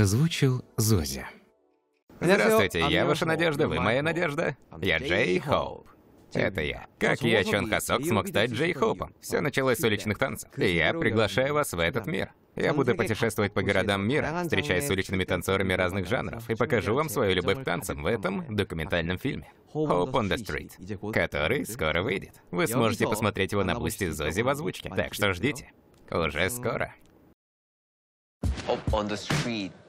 Озвучил Зозя. Здравствуйте, я ваша надежда, вы моя надежда. Я Джей Хоуп. Это я. Как я, Чон Хасок, смог стать Джей Хоупом? Все началось с уличных танцев. И я приглашаю вас в этот мир. Я буду путешествовать по городам мира, встречаясь с уличными танцорами разных жанров, и покажу вам свою любовь к танцам в этом документальном фильме «Hope on the Street», который скоро выйдет. Вы сможете посмотреть его на бусте Зози в озвучке, так что ждите. Уже скоро. Hope on the street.